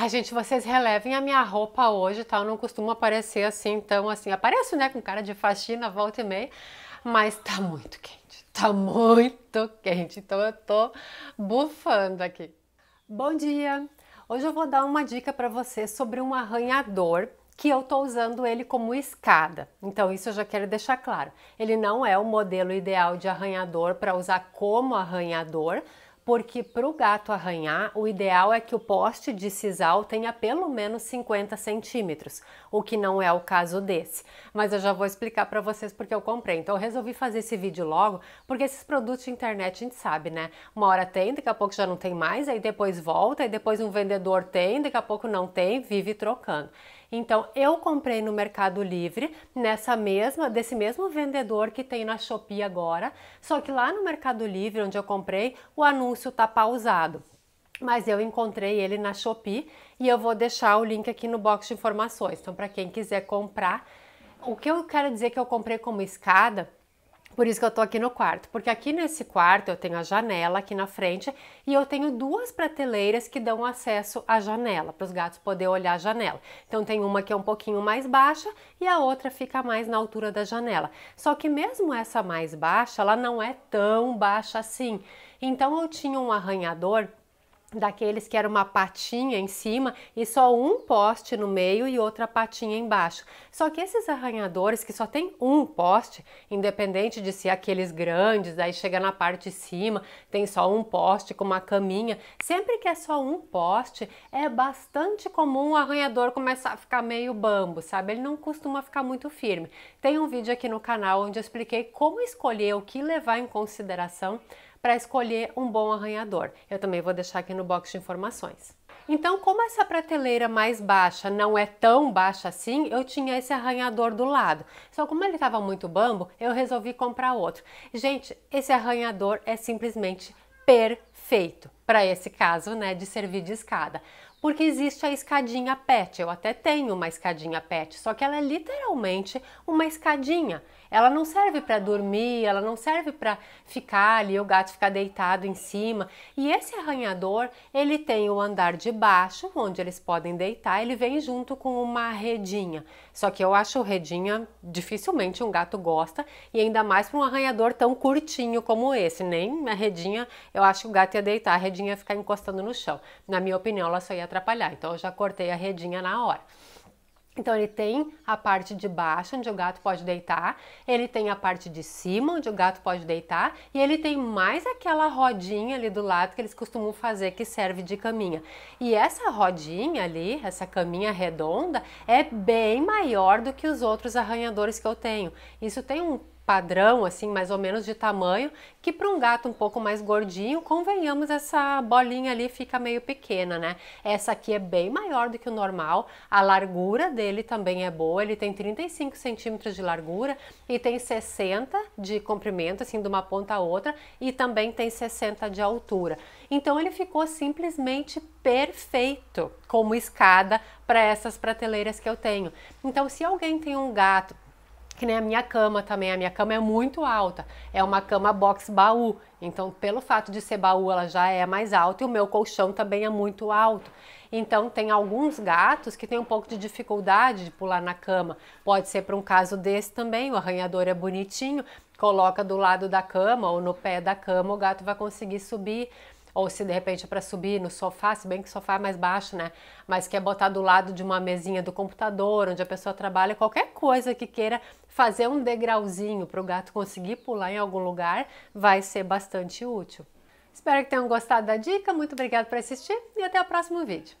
Ai, gente, vocês relevem a minha roupa hoje, tá? Eu não costumo aparecer assim, então, assim, apareço, né, com cara de faxina, volta e meia, mas tá muito quente, tá muito quente, então eu tô bufando aqui. Bom dia! Hoje eu vou dar uma dica para você sobre um arranhador que eu tô usando ele como escada. Então isso eu já quero deixar claro. Ele não é o modelo ideal de arranhador para usar como arranhador, porque para o gato arranhar, o ideal é que o poste de sisal tenha pelo menos 50 centímetros, o que não é o caso desse. Mas eu já vou explicar para vocês porque eu comprei. Então eu resolvi fazer esse vídeo logo, porque esses produtos de internet a gente sabe, né? Uma hora tem, daqui a pouco já não tem mais, aí depois volta, e depois um vendedor tem, daqui a pouco não tem, vive trocando. Então eu comprei no Mercado Livre, nessa mesma, desse mesmo vendedor que tem na Shopee agora, só que lá no Mercado Livre onde eu comprei, o anúncio tá pausado. Mas eu encontrei ele na Shopee e eu vou deixar o link aqui no box de informações. Então para quem quiser comprar, o que eu quero dizer que eu comprei como escada por isso que eu tô aqui no quarto, porque aqui nesse quarto eu tenho a janela aqui na frente e eu tenho duas prateleiras que dão acesso à janela, para os gatos poder olhar a janela. Então tem uma que é um pouquinho mais baixa e a outra fica mais na altura da janela. Só que mesmo essa mais baixa, ela não é tão baixa assim. Então eu tinha um arranhador daqueles que era uma patinha em cima e só um poste no meio e outra patinha embaixo. Só que esses arranhadores que só tem um poste, independente de ser aqueles grandes, aí chega na parte de cima, tem só um poste com uma caminha, sempre que é só um poste, é bastante comum o arranhador começar a ficar meio bambo, sabe? Ele não costuma ficar muito firme. Tem um vídeo aqui no canal onde eu expliquei como escolher o que levar em consideração para escolher um bom arranhador. Eu também vou deixar aqui no box de informações. Então, como essa prateleira mais baixa não é tão baixa assim, eu tinha esse arranhador do lado. Só como ele estava muito bambo, eu resolvi comprar outro. Gente, esse arranhador é simplesmente perfeito para esse caso, né, de servir de escada porque existe a escadinha PET. Eu até tenho uma escadinha PET, só que ela é literalmente uma escadinha. Ela não serve para dormir, ela não serve para ficar ali, o gato ficar deitado em cima. E esse arranhador, ele tem o andar de baixo, onde eles podem deitar, ele vem junto com uma redinha. Só que eu acho redinha, dificilmente um gato gosta, e ainda mais para um arranhador tão curtinho como esse. Nem a redinha, eu acho que o gato ia deitar, a redinha ia ficar encostando no chão. Na minha opinião, ela só ia atrapalhar, então eu já cortei a redinha na hora. Então ele tem a parte de baixo onde o gato pode deitar, ele tem a parte de cima onde o gato pode deitar e ele tem mais aquela rodinha ali do lado que eles costumam fazer que serve de caminha. E essa rodinha ali, essa caminha redonda, é bem maior do que os outros arranhadores que eu tenho. Isso tem um padrão, assim, mais ou menos de tamanho, que para um gato um pouco mais gordinho, convenhamos, essa bolinha ali fica meio pequena, né? Essa aqui é bem maior do que o normal, a largura dele também é boa, ele tem 35 centímetros de largura e tem 60 de comprimento, assim, de uma ponta a outra, e também tem 60 de altura. Então ele ficou simplesmente perfeito como escada para essas prateleiras que eu tenho. Então, se alguém tem um gato que nem a minha cama também. A minha cama é muito alta. É uma cama box baú. Então, pelo fato de ser baú, ela já é mais alta e o meu colchão também é muito alto. Então, tem alguns gatos que têm um pouco de dificuldade de pular na cama. Pode ser para um caso desse também. O arranhador é bonitinho, coloca do lado da cama ou no pé da cama, o gato vai conseguir subir ou se de repente é para subir no sofá, se bem que o sofá é mais baixo, né? Mas quer botar do lado de uma mesinha do computador, onde a pessoa trabalha, qualquer coisa que queira fazer um degrauzinho para o gato conseguir pular em algum lugar, vai ser bastante útil. Espero que tenham gostado da dica, muito obrigada por assistir e até o próximo vídeo.